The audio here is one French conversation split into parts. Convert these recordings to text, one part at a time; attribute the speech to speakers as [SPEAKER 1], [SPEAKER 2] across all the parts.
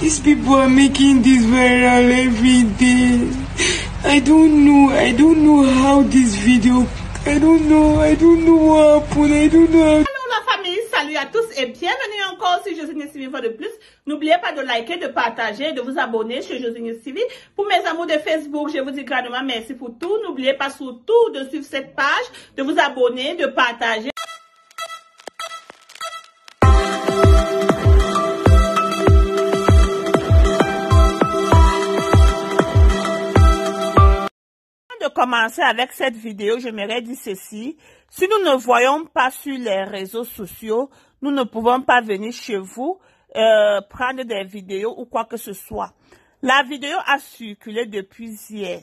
[SPEAKER 1] These people are making this viral every day. I don't know. I don't know how this video. I don't know. I don't know what happened. I don't know. Hello la famille, salut à tous et bienvenue encore sur Josine Stevie de plus. N'oubliez pas de liker, de partager, de vous abonner sur Josine Stevie. Pour mes amours de Facebook, je vous dis grandement merci pour tout. N'oubliez pas surtout de suivre cette page, de vous abonner, de partager. commencer avec cette vidéo, j'aimerais dire ceci. Si nous ne voyons pas sur les réseaux sociaux, nous ne pouvons pas venir chez vous euh, prendre des vidéos ou quoi que ce soit. La vidéo a circulé depuis hier.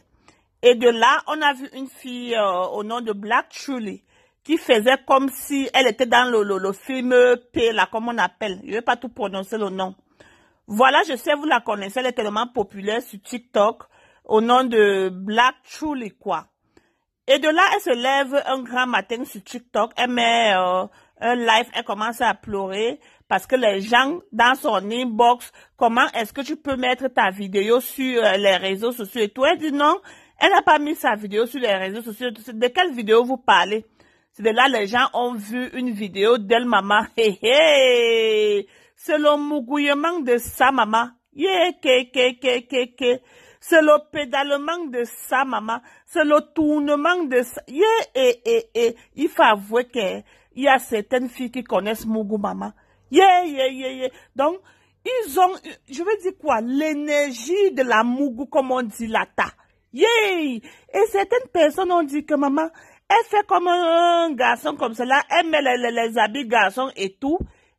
[SPEAKER 1] Et de là, on a vu une fille euh, au nom de Black Truly qui faisait comme si elle était dans le, le, le film P, là, comme on appelle. Je ne vais pas tout prononcer le nom. Voilà, je sais, vous la connaissez, elle est tellement populaire sur TikTok au nom de Black quoi. Et de là, elle se lève un grand matin sur TikTok, elle met euh, un live, elle commence à pleurer parce que les gens dans son inbox, comment est-ce que tu peux mettre ta vidéo sur euh, les réseaux sociaux et toi, elle dit non, elle n'a pas mis sa vidéo sur les réseaux sociaux. De quelle vidéo vous parlez C'est de là les gens ont vu une vidéo d'elle maman. Hé hé C'est le mougouillement de sa maman. Yeah, ké, ké, ké c'est le pédalement de sa maman, c'est le tournement de sa... Yeah, eh, et, eh, et, eh. et, il faut avouer qu'il y a certaines filles qui connaissent Mougou maman. Yeah, yeah, yeah, Donc, ils ont, je veux dire quoi, l'énergie de la Mougou, comme on dit, l'ata. Yeah! Et certaines personnes ont dit que maman, elle fait comme un garçon comme cela, elle met les, habits garçons et tout,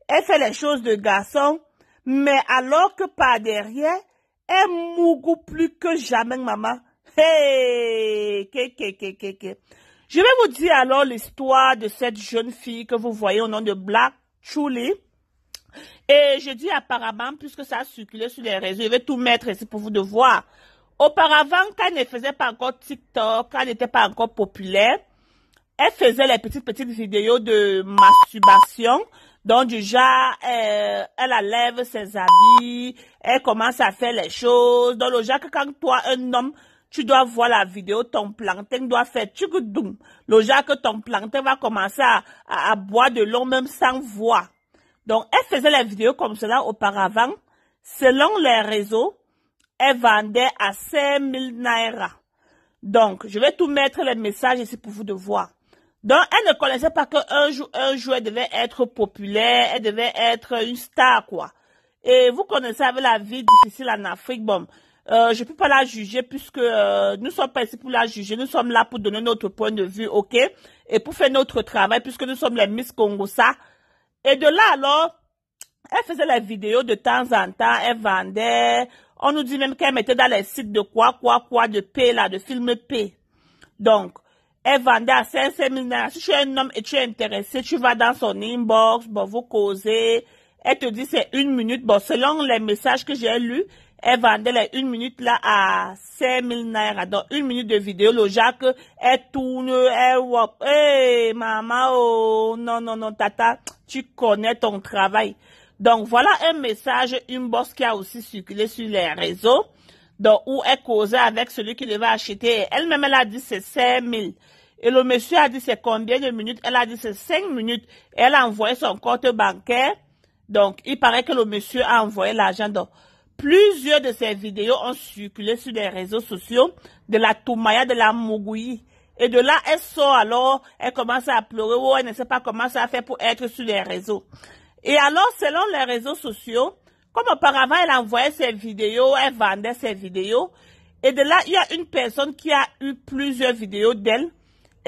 [SPEAKER 1] elle fait les choses de garçon, mais alors que par derrière, elle Mougou plus que jamais, maman. Hey, Je vais vous dire alors l'histoire de cette jeune fille que vous voyez au nom de Black Chuli. Et je dis apparemment, puisque ça a circulé sur les réseaux, je vais tout mettre ici pour vous de voir. Auparavant, quand elle ne faisait pas encore TikTok, quand elle n'était pas encore populaire, elle faisait les petites, petites vidéos de masturbation donc, déjà, euh, elle enlève ses habits, elle commence à faire les choses. Donc, le genre que quand toi, un homme, tu dois voir la vidéo, ton plantain doit faire dum. Le genre que ton plantain va commencer à, boire de l'eau même sans voix. Donc, elle faisait les vidéos comme cela auparavant. Selon les réseaux, elle vendait à 5000 naira. Donc, je vais tout mettre les messages ici pour vous de voir. Donc, elle ne connaissait pas qu'un jour, un jour, elle devait être populaire, elle devait être une star, quoi. Et vous connaissez avec la vie difficile en Afrique, bon, euh, je peux pas la juger puisque euh, nous sommes pas ici pour la juger, nous sommes là pour donner notre point de vue, ok, et pour faire notre travail puisque nous sommes les Miss Congo, ça. Et de là alors, elle faisait les vidéos de temps en temps, elle vendait. On nous dit même qu'elle mettait dans les sites de quoi, quoi, quoi, de P là, de films P. Donc, elle vendait à 5000 Naira. Si tu es un homme et tu es intéressé, tu vas dans son inbox, bon, vous causez. Elle te dit c'est une minute. Bon, selon les messages que j'ai lus, elle vendait les une minute là à 5000 naira. Donc, une minute de vidéo, le Jacques, elle tourne, elle wop. Hey, maman, oh, non, non, non, tata, tu connais ton travail. Donc, voilà un message, une bosse qui a aussi circulé sur les réseaux. Donc, où elle causait avec celui qui devait acheter. Elle-même, elle a dit c'est 5000. Et le monsieur a dit c'est combien de minutes Elle a dit c'est cinq minutes. Elle a envoyé son compte bancaire. Donc, il paraît que le monsieur a envoyé l'argent. Donc, plusieurs de ses vidéos ont circulé sur les réseaux sociaux de la Toumaya, de la mogui, Et de là, elle sort alors, elle commence à pleurer, ou oh, elle ne sait pas comment ça fait pour être sur les réseaux. Et alors, selon les réseaux sociaux, comme auparavant, elle envoyait ses vidéos, elle vendait ses vidéos. Et de là, il y a une personne qui a eu plusieurs vidéos d'elle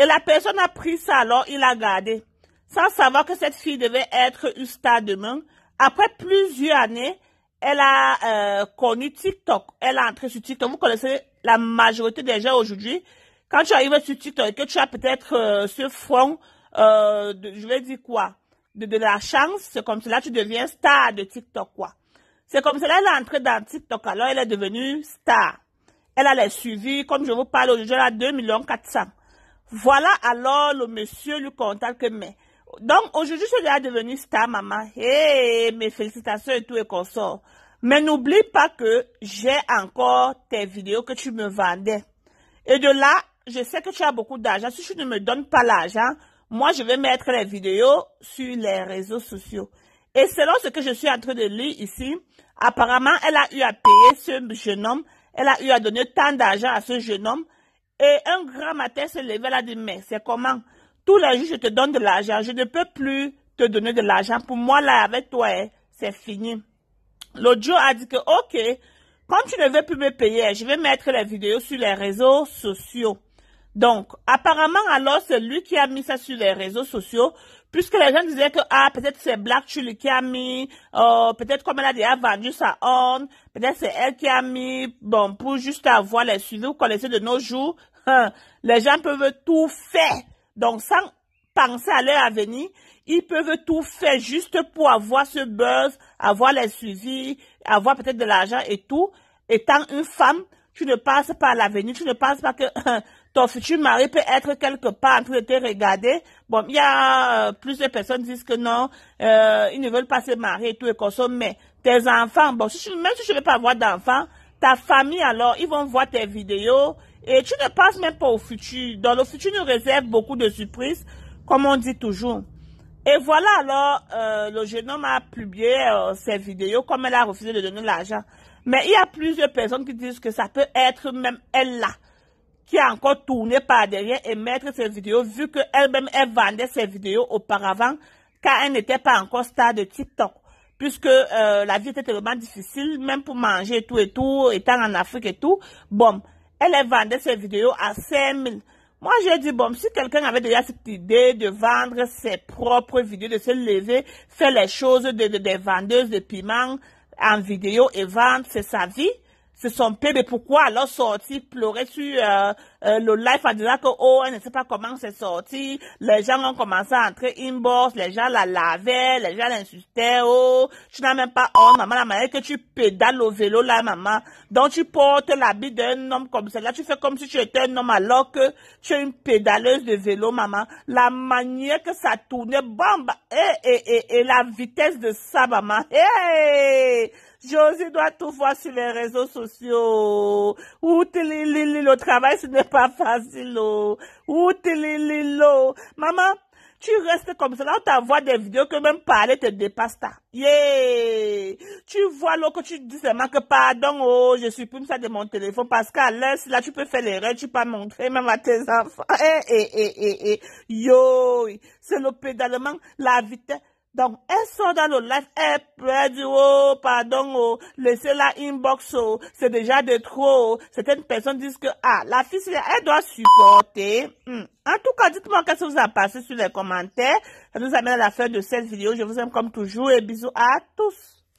[SPEAKER 1] et la personne a pris ça alors, il a gardé, sans savoir que cette fille devait être une star demain. Après plusieurs années, elle a euh, connu TikTok. Elle est entrée sur TikTok. Vous connaissez la majorité des gens aujourd'hui. Quand tu arrives sur TikTok et que tu as peut-être euh, ce front, euh, je vais dire quoi, de, la chance, c'est comme cela tu deviens star de TikTok, quoi. C'est comme cela elle est entrée dans TikTok, alors elle est devenue star. Elle a les suivis, comme je vous parle aujourd'hui, elle a 2 400 000. Voilà alors le monsieur lui contacte que mais. Donc aujourd'hui, je est devenu star, maman. Hé, mes félicitations et tout et consort. Mais n'oublie pas que j'ai encore tes vidéos que tu me vendais. Et de là, je sais que tu as beaucoup d'argent. Si tu ne me donnes pas l'argent, moi, je vais mettre les vidéos sur les réseaux sociaux. Et selon ce que je suis en train de lire ici, apparemment, elle a eu à payer ce jeune homme. Elle a eu à donner tant d'argent à ce jeune homme. Et un grand matin se levait là dit, mais c'est comment Tous les jours, je te donne de l'argent. Je ne peux plus te donner de l'argent. Pour moi, là, avec toi, hein, c'est fini. L'audio a dit que, OK, quand tu ne veux plus me payer, je vais mettre les vidéo sur les réseaux sociaux. Donc, apparemment, alors, c'est lui qui a mis ça sur les réseaux sociaux puisque les gens disaient que, ah, peut-être c'est Black Chuli qui a mis, euh, peut-être comme elle a déjà vendu sa honte, peut-être c'est elle qui a mis, bon, pour juste avoir les suivis, vous connaissez de nos jours, hein, les gens peuvent tout faire. Donc, sans penser à leur avenir, ils peuvent tout faire juste pour avoir ce buzz, avoir les suivis, avoir peut-être de l'argent et tout. Étant une femme, tu ne passes pas à l'avenir, tu ne penses pas que hein, ton futur mari peut être quelque part en train de te regarder. Bon, il y a euh, plusieurs personnes qui disent que non, euh, ils ne veulent pas se marier et tout et consomment, mais tes enfants, bon, même si je ne veux pas avoir d'enfants, ta famille alors, ils vont voir tes vidéos et tu ne penses même pas au futur. Dans le futur nous réserve beaucoup de surprises, comme on dit toujours. Et voilà alors, euh, le jeune homme a publié ses vidéos comme elle a refusé de donner l'argent. Mais il y a plusieurs personnes qui disent que ça peut être même elle là qui a encore tourné par derrière et mettre ses vidéos vu qu'elle-même, elle vendait ses vidéos auparavant car elle n'était pas encore star de TikTok. Puisque euh, la vie était tellement difficile, même pour manger et tout et tout, étant en Afrique et tout. Bon, elle, elle vendait ses vidéos à 5000. Moi, j'ai dit, bon, si quelqu'un avait déjà cette idée de vendre ses propres vidéos, de se lever, faire les choses des vendeuses de piments en vidéo et vendre, c'est sa vie. C'est son bébé. Pourquoi alors sorti pleurer sur euh, euh, le live en disant que oh, elle ne sait pas comment c'est sorti. Les gens ont commencé à entrer inbox, les gens la lavaient, les gens l'insultaient. Oh, tu n'as même pas honte, maman, la manière que tu pédales au vélo là, maman. Donc tu portes l'habit d'un homme comme ça. Là, tu fais comme si tu étais un homme alors que tu es une pédaleuse de vélo, maman. La manière que ça tournait, bam, et, et, et, et la vitesse de ça, maman. Hey! Eh, eh, eh, Josie doit tout voir sur les réseaux sociaux. Ou le travail, ce n'est pas facile. Oh. Ou oh. Maman, tu restes comme ça. Là, on t'envoie des vidéos que même parler te dépasse ta. Yeah! Tu vois l'eau, que tu dis seulement que pardon, oh, je suis supprime ça de mon téléphone parce qu'à l'heure, là, tu peux faire les règles, tu peux montrer même à tes enfants. Eh, eh, eh, eh, eh. Yo! C'est le pédalement, la vitesse. Donc, elles sont dans le lives, elle peuvent du oh, pardon, oh, laissez la inbox, oh, c'est déjà de trop, oh. Certaines personnes disent que, ah, la fille, elle doit supporter. Hmm. En tout cas, dites-moi qu'est-ce que vous a passé sur les commentaires. Ça nous amène à la fin de cette vidéo. Je vous aime comme toujours et bisous à tous.